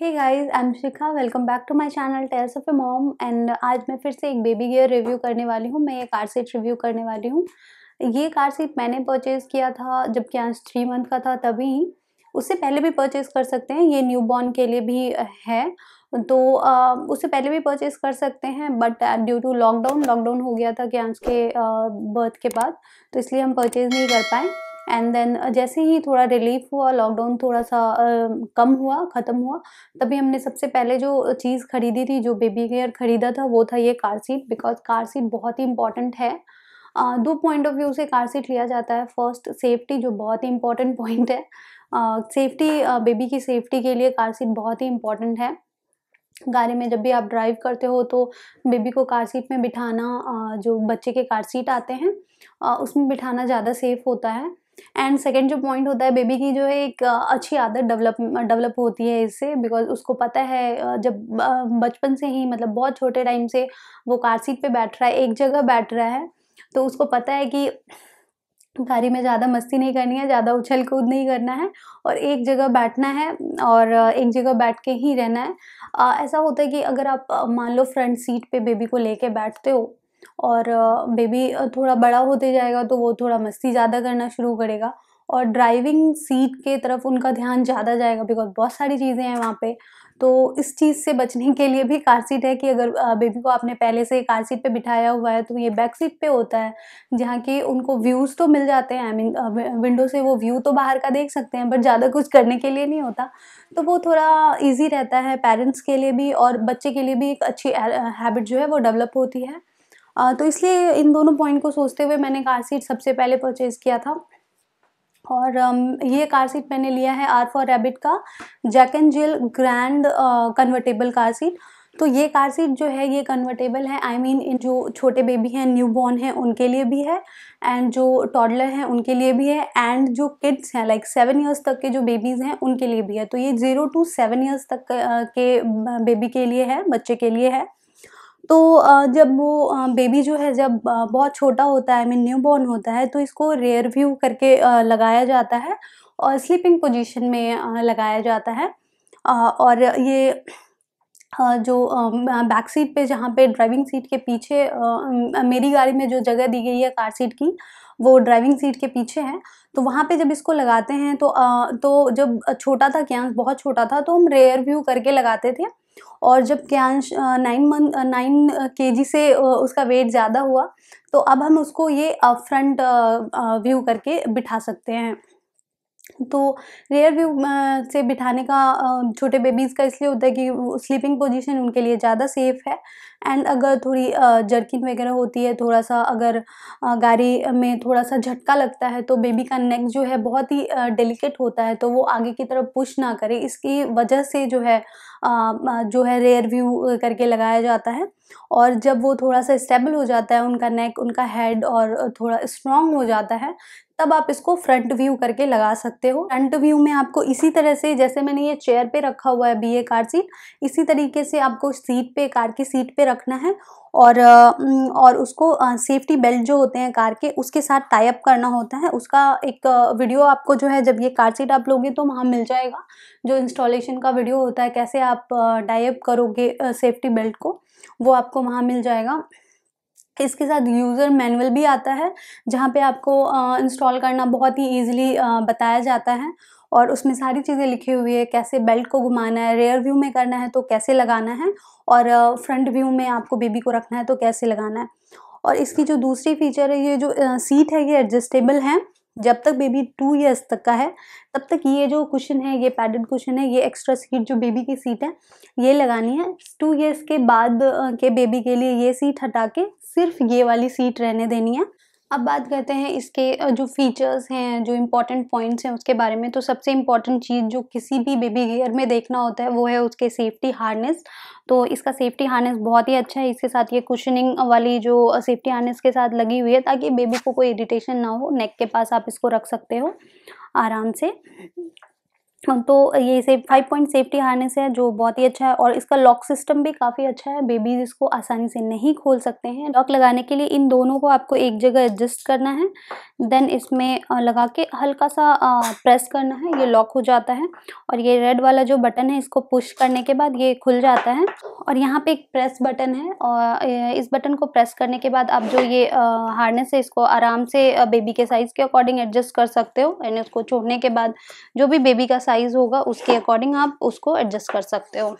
hey guys I am Shikha welcome back to my channel tales of a mom and आज मैं फिर से एक बेबी गेयर रिव्यू करने वाली हूँ मैं ये कार सीट रिव्यू करने वाली हूँ ये कार सीट मैंने परचेज़ किया था जबकि क्या थ्री मंथ का था तभी उससे पहले भी परचेज़ कर सकते हैं ये न्यू बॉर्न के लिए भी है तो आ, उससे पहले भी परचेज़ कर सकते हैं but due to lockdown lockdown हो गया था कि आज के बर्थ के बाद तो इसलिए हम परचेज़ नहीं कर पाए एंड देन जैसे ही थोड़ा रिलीफ हुआ लॉकडाउन थोड़ा सा uh, कम हुआ ख़त्म हुआ तभी हमने सबसे पहले जो चीज़ खरीदी थी जो बेबी केयर ख़रीदा था वो था ये car seat because car seat बहुत ही इंपॉर्टेंट है दो पॉइंट ऑफ व्यू से कार सीट लिया जाता है फर्स्ट सेफ्टी जो बहुत ही इंपॉर्टेंट पॉइंट है सेफ्टी uh, बेबी uh, की सेफ्टी के लिए कार सीट बहुत ही इंपॉर्टेंट है गाड़ी में जब भी आप ड्राइव करते हो तो बेबी को कार सीट में बिठाना uh, जो बच्चे के कार सीट आते हैं उसमें बिठाना ज़्यादा सेफ होता है एंड सेकेंड जो पॉइंट होता है बेबी की जो है एक अच्छी आदत डेवलप डेवलप होती है इससे बिकॉज उसको पता है जब बचपन से ही मतलब बहुत छोटे टाइम से वो कार सीट पर बैठ रहा है एक जगह बैठ रहा है तो उसको पता है कि गाड़ी में ज़्यादा मस्ती नहीं करनी है ज़्यादा उछल कूद नहीं करना है और एक जगह बैठना है और एक जगह बैठ के ही रहना है आ, ऐसा होता है कि अगर आप मान लो फ्रंट सीट पे बेबी को लेके बैठते हो और बेबी थोड़ा बड़ा होते जाएगा तो वो थोड़ा मस्ती ज़्यादा करना शुरू करेगा और ड्राइविंग सीट के तरफ उनका ध्यान ज़्यादा जाएगा बिकॉज बहुत सारी चीज़ें हैं वहाँ पे तो इस चीज़ से बचने के लिए भी कार सीट है कि अगर बेबी को आपने पहले से कार सीट पे बिठाया हुआ है तो ये बैक सीट पे होता है जहाँ कि उनको व्यूज़ तो मिल जाते हैं आई मीन विंडो से वो व्यू तो बाहर का देख सकते हैं बट ज़्यादा कुछ करने के लिए नहीं होता तो वो थोड़ा ईजी रहता है पेरेंट्स के लिए भी और बच्चे के लिए भी एक अच्छी हैबिट जो है वो डेवलप होती है तो इसलिए इन दोनों पॉइंट को सोचते हुए मैंने कार सीट सबसे पहले परचेज़ किया था और ये कार सीट मैंने लिया है आर फॉर रैबिट का Jack and Jill grand convertible car seat तो ये कार सीट जो है ये कन्वर्टेबल है आई I मीन mean, जो छोटे बेबी हैं न्यू बॉर्न हैं उनके लिए भी है एंड जो टॉडलर हैं उनके लिए भी है एंड जो किड्स हैं लाइक सेवन ईयर्स तक के जो बेबीज़ हैं उनके लिए भी है तो ये ज़ीरो टू सेवन ईयर्स तक के बेबी के लिए है बच्चे के लिए है तो जब वो बेबी जो है जब बहुत छोटा होता है आई मीन न्यू बॉर्न होता है तो इसको रेयर व्यू करके लगाया जाता है और स्लीपिंग पोजीशन में लगाया जाता है और ये जो बैक सीट पे जहाँ पे ड्राइविंग सीट के पीछे मेरी गाड़ी में जो जगह दी गई है कार सीट की वो ड्राइविंग सीट के पीछे है तो वहाँ पे जब इसको लगाते हैं तो तो जब छोटा था क्या बहुत छोटा था तो हम रेयर व्यू करके लगाते थे और जब क्यांश नाइन मंथ नाइन के से उसका वेट ज़्यादा हुआ तो अब हम उसको ये फ्रंट व्यू करके बिठा सकते हैं तो रेयर व्यू से बिठाने का छोटे बेबीज़ का इसलिए होता है कि स्लीपिंग पोजीशन उनके लिए ज़्यादा सेफ़ है एंड अगर थोड़ी जर्किन वगैरह होती है थोड़ा सा अगर गाड़ी में थोड़ा सा झटका लगता है तो बेबी का नेक जो है बहुत ही डेलिकेट होता है तो वो आगे की तरफ पुश ना करे इसकी वजह से जो है जो है रेयर व्यू करके लगाया जाता है और जब वो थोड़ा सा स्टेबल हो जाता है उनका नेक उनका हेड और थोड़ा स्ट्रॉन्ग हो जाता है तब आप इसको फ्रंट व्यू करके लगा सकते हो फ्रंट व्यू में आपको इसी तरह से जैसे मैंने ये चेयर पे रखा हुआ है बी ए कार सीट इसी तरीके से आपको सीट पे कार की सीट पे रखना है और और उसको सेफ्टी बेल्ट जो होते हैं कार के उसके साथ टाइप करना होता है उसका एक वीडियो आपको जो है जब ये कार सीट आप लोगे तो वहाँ मिल जाएगा जो इंस्टॉलेशन का वीडियो होता है कैसे आप टाइप करोगे सेफ्टी बेल्ट को वो आपको वहाँ मिल जाएगा इसके साथ यूज़र मैनुअल भी आता है जहाँ पे आपको इंस्टॉल करना बहुत ही ईजिली बताया जाता है और उसमें सारी चीज़ें लिखी हुई है कैसे बेल्ट को घुमाना है रेयर व्यू में करना है तो कैसे लगाना है और फ्रंट व्यू में आपको बेबी को रखना है तो कैसे लगाना है और इसकी जो दूसरी फीचर है ये जो सीट है ये एडजस्टेबल है जब तक बेबी टू ईयर्स तक का है तब तक ये जो कुशन है ये पैडेड कुशन है ये एक्स्ट्रा सीट जो बेबी की सीट है ये लगानी है टू ईयर्स के बाद के बेबी के लिए ये सीट हटा के सिर्फ ये वाली सीट रहने देनी है अब बात करते हैं इसके जो फीचर्स हैं जो इम्पॉर्टेंट पॉइंट्स हैं उसके बारे में तो सबसे इम्पॉर्टेंट चीज़ जो किसी भी बेबी गेयर में देखना होता है वो है उसके सेफ्टी हार्नेस तो इसका सेफ्टी हार्नेस बहुत ही अच्छा है इसके साथ ये कुशनिंग वाली जो सेफ्टी हार्नेस के साथ लगी हुई है ताकि बेबी को कोई इरीटेशन ना हो नेक के पास आप इसको रख सकते हो आराम से तो ये से फाइव पॉइंट सेफ्टी हारनेस है जो बहुत ही अच्छा है और इसका लॉक सिस्टम भी काफ़ी अच्छा है बेबीज इसको आसानी से नहीं खोल सकते हैं लॉक लगाने के लिए इन दोनों को आपको एक जगह एडजस्ट करना है देन इसमें लगा के हल्का सा प्रेस करना है ये लॉक हो जाता है और ये रेड वाला जो बटन है इसको पुश करने के बाद ये खुल जाता है और यहाँ पर एक प्रेस बटन है और इस बटन को प्रेस करने के बाद आप जो ये हार्नेस है इसको आराम से बेबी के साइज़ के अकॉर्डिंग एडजस्ट कर सकते हो एंड इसको छोड़ने के बाद जो भी बेबी का साइज़ होगा उसके अकॉर्डिंग आप उसको एडजस्ट कर सकते हो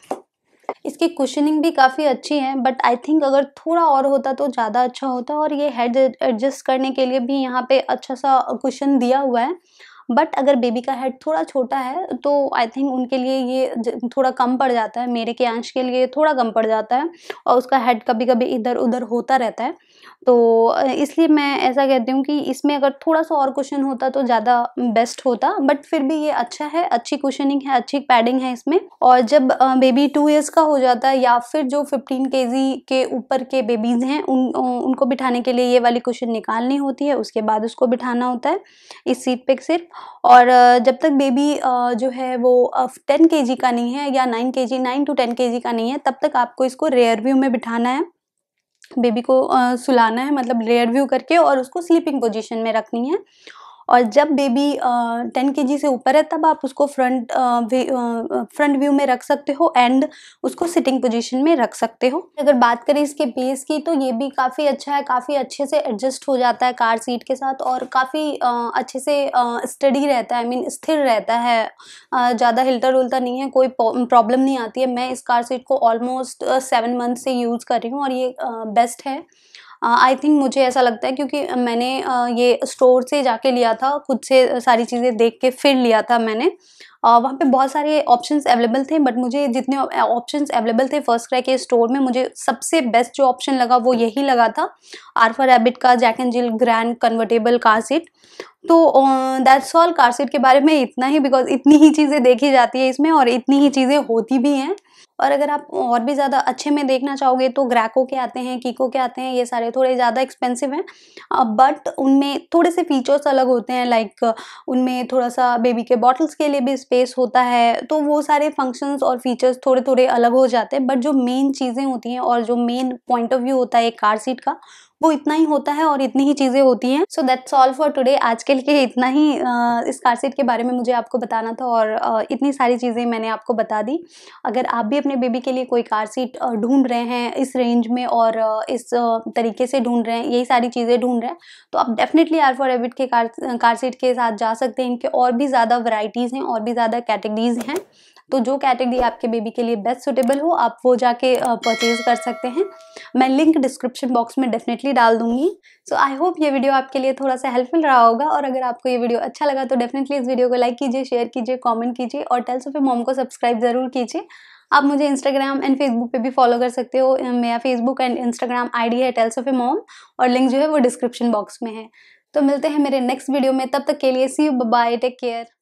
इसकी कुशनिंग भी काफ़ी अच्छी है बट आई थिंक अगर थोड़ा और होता तो ज़्यादा अच्छा होता और ये हेड एडजस्ट करने के लिए भी यहाँ पे अच्छा सा कुशन दिया हुआ है बट अगर बेबी का हेड थोड़ा छोटा है तो आई थिंक उनके लिए ये थोड़ा कम पड़ जाता है मेरे के आंश के लिए थोड़ा कम पड़ जाता है और उसका हेड कभी कभी इधर उधर होता रहता है तो इसलिए मैं ऐसा कहती हूँ कि इसमें अगर थोड़ा सा और क्वेश्चन होता तो ज़्यादा बेस्ट होता बट फिर भी ये अच्छा है अच्छी क्वेश्चनिंग है अच्छी पैडिंग है इसमें और जब बेबी टू ईयर्स का हो जाता है या फिर जो फिफ्टीन के के ऊपर के बेबीज़ हैं उन उनको बिठाने के लिए ये वाली क्वेश्चन निकालनी होती है उसके बाद उसको बिठाना होता है इस सीट पर सिर्फ और जब तक बेबी जो है वो टेन के का नहीं है या नाइन के जी नाइन टू टेन के का नहीं है तब तक आपको इसको रेयर व्यू में बिठाना है बेबी को सुलाना है मतलब रेयर व्यू करके और उसको स्लीपिंग पोजीशन में रखनी है और जब बेबी टेन के से ऊपर है तब आप उसको फ्रंट फ्रंट व्यू में रख सकते हो एंड उसको सिटिंग पोजिशन में रख सकते हो अगर बात करें इसके बेस की तो ये भी काफ़ी अच्छा है काफ़ी अच्छे से एडजस्ट हो जाता है कार सीट के साथ और काफ़ी अच्छे से स्टडी रहता है आई I मीन mean, स्थिर रहता है ज़्यादा हिलता डुलता नहीं है कोई प्रॉब्लम नहीं आती है मैं इस कार सीट को ऑलमोस्ट सेवन मंथ से यूज़ कर रही हूँ और ये बेस्ट है आई uh, थिंक मुझे ऐसा लगता है क्योंकि uh, मैंने uh, ये स्टोर से जाके लिया था खुद से सारी चीज़ें देख के फिर लिया था मैंने वहाँ पे बहुत सारे ऑप्शंस अवेलेबल थे बट मुझे जितने ऑप्शंस अवेलेबल थे फर्स्ट क्राई के स्टोर में मुझे सबसे बेस्ट जो ऑप्शन लगा वो यही लगा था आरफा रैबिट का Jack and Jill grand convertible car seat तो दैट्स ऑल कार सीट के बारे में इतना ही बिकॉज इतनी ही चीज़ें देखी जाती है इसमें और इतनी ही चीज़ें होती भी हैं और अगर आप और भी ज़्यादा अच्छे में देखना चाहोगे तो ग्रैको के आते हैं कीको के आते हैं ये सारे थोड़े ज़्यादा एक्सपेंसिव हैं बट उनमें थोड़े से फीचर्स अलग होते हैं लाइक उनमें थोड़ा सा बेबी के बॉटल्स के लिए भी स्पेस होता है तो वो सारे फंक्शंस और फीचर्स थोड़े थोड़े अलग हो जाते हैं बट जो मेन चीज़ें होती हैं और जो मेन पॉइंट ऑफ व्यू होता है एक कार सीट का वो इतना ही होता है और इतनी ही चीज़ें होती हैं so that's all for today आज के लिए इतना ही आ, इस सीट के बारे में मुझे आपको बताना था और आ, इतनी सारी चीज़ें मैंने आपको बता दी अगर आप भी अपने बेबी के लिए कोई कार सीट ढूंढ रहे हैं इस रेंज में और इस तरीके से ढूंढ रहे हैं यही सारी चीज़ें ढूंढ रहे हैं तो आप डेफिनेटली आर फॉर एबिट के कार कार सीट के साथ जा सकते हैं इनके और भी ज़्यादा वराइटीज़ हैं और भी ज़्यादा कैटेगरीज़ हैं तो जो कैटेगरी आपके बेबी के लिए बेस्ट सुटेबल हो आप वो जाके परचेज़ कर सकते हैं मैं लिंक डिस्क्रिप्शन बॉक्स में डेफिनेटली डायरेक्टली डाल दूंगी सो आई होप ये वीडियो आपके लिए थोड़ा सा हेल्पफुल रहा होगा और अगर आपको ये वीडियो अच्छा लगा तो डेफिनेटली इस वीडियो को लाइक कीजिए शेयर कीजिए कॉमेंट कीजिए और टेल्स ऑफ मॉम को सब्सक्राइब ज़रूर कीजिए आप मुझे इंस्टाग्राम एंड फेसबुक पे भी फॉलो कर सकते हो मेरा फेसबुक एंड इंस्टाग्राम आईडी है टेल्स ऑफ ए मॉम और लिंक जो है वो डिस्क्रिप्शन बॉक्स में है तो मिलते हैं मेरे नेक्स्ट वीडियो में तब तक के लिए see you bye take care